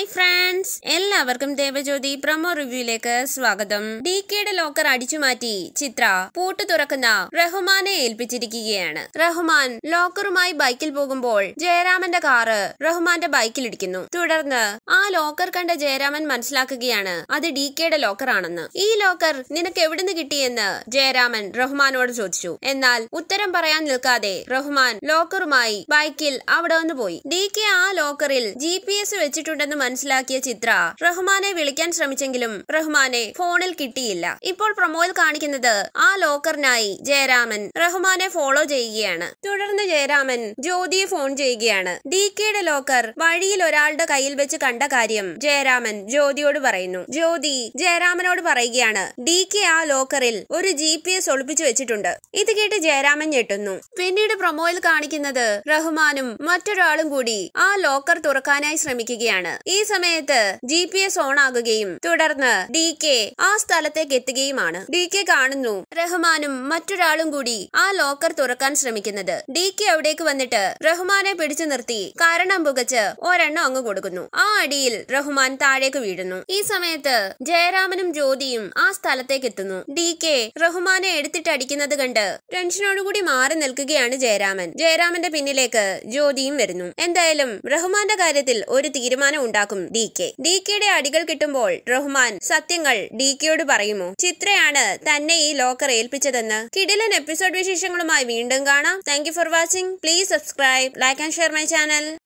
hi friends എല്ലാവർക്കും Devajyothi promo റിവ്യൂയിലേക്ക് സ്വാഗതം D കെയുടെ ലോക്കർ അടിച്ചുമാറ്റി ചിത്ര പൂട്ട് തുറക്കുന്ന റഹ്മാനെ ഏൽപ്പിച്ചിരിക്കുകയാണ് റഹ്മാൻ ലോക്കറുമായി ബൈക്കിൽ പോകുമ്പോൾ ജയരാമന്റെ കാറ് റഹ്മാന്റെ ബൈക്കിൽ ഇടിക്കുന്നു തുടർന്ന് ആ ലോക്കർ കണ്ട ജയരാമൻ മനസ്സിലാക്കുകയാണ് അത് ഡി കെയുടെ ലോക്കറാണെന്ന് ഈ ലോക്കർ നിനക്ക് എവിടുന്ന് കിട്ടിയെന്ന് ജയരാമൻ റഹ്മാനോട് ചോദിച്ചു എന്നാൽ ഉത്തരം പറയാൻ നിൽക്കാതെ റഹ്മാൻ ലോക്കറുമായി ബൈക്കിൽ അവിടെ വന്ന് പോയി ഡി കെ ആ ലോക്കറിൽ ജി പി എസ് വെച്ചിട്ടുണ്ടെന്ന് മനസ്സിലാക്കിയ ചിത്ര റഹ്മാനെ വിളിക്കാൻ ശ്രമിച്ചെങ്കിലും റഹ്മാനെ ഫോണിൽ കിട്ടിയില്ല ഇപ്പോൾ പ്രൊമോയിൽ കാണിക്കുന്നത് ആ ലോക്കറിനായി ജയരാമൻ റഹ്മാനെ ഫോളോ ചെയ്യുകയാണ് തുടർന്ന് ജയരാമൻ ജ്യോതിയെ ഫോൺ ചെയ്യുകയാണ് ഡി കെയുടെ ലോക്കർ വഴിയിൽ ഒരാളുടെ കയ്യിൽ വെച്ച് കണ്ട കാര്യം ജയരാമൻ ജ്യോതിയോട് പറയുന്നു ജ്യോതി ജയരാമനോട് പറയുകയാണ് ഡി കെ ആ ലോക്കറിൽ ഒരു ജി പി എസ് ഒളിപ്പിച്ചു വെച്ചിട്ടുണ്ട് ഇത് കേട്ട് ജയരാമൻ ഞെട്ടുന്നു പിന്നീട് പ്രമോയിൽ കാണിക്കുന്നത് റഹ്മാനും മറ്റൊരാളും കൂടി ആ ലോക്കർ തുറക്കാനായി ശ്രമിക്കുകയാണ് ഈ സമയത്ത് ജി പി എസ് ആകുകയും തുടർന്ന് ഡി കെ ആ സ്ഥലത്തേക്ക് എത്തുകയുമാണ് ഡി കെ കാണുന്നു റഹ്മാനും മറ്റൊരാളും കൂടി ആ ലോക്കർ തുറക്കാൻ ശ്രമിക്കുന്നത് ഡി കെ അവിടേക്ക് വന്നിട്ട് റഹ്മാനെ പിടിച്ചു നിർത്തി കാരണം പുകച്ച് ഒരെണ്ണം അങ്ങ് കൊടുക്കുന്നു ആ അടിയിൽ റഹ്മാൻ താഴേക്ക് വീഴുന്നു ഈ സമയത്ത് ജയരാമനും ജ്യോതിയും ആ സ്ഥലത്തേക്ക് എത്തുന്നു ഡി കെ റഹ്മാനെ എടുത്തിട്ടടിക്കുന്നത് കണ്ട് ടെൻഷനോടുകൂടി മാറി നിൽക്കുകയാണ് ജയരാമൻ ജയരാമന്റെ പിന്നിലേക്ക് ജ്യോതിയും വരുന്നു എന്തായാലും റഹ്മാന്റെ കാര്യത്തിൽ ഒരു തീരുമാനം ഉണ്ടാകും ഉണ്ടാക്കും ഡി കെ ഡി കെയുടെ അടികൾ കിട്ടുമ്പോൾ റഹ്മാൻ സത്യങ്ങൾ ഡി കെയോട് പറയുമോ ചിത്രയാണ് തന്നെ ഈ ലോക്കർ ഏൽപ്പിച്ചതെന്ന് കിടിലൻ എപ്പിസോഡ് വിശേഷങ്ങളുമായി വീണ്ടും കാണാം thank for watching please subscribe like and share my channel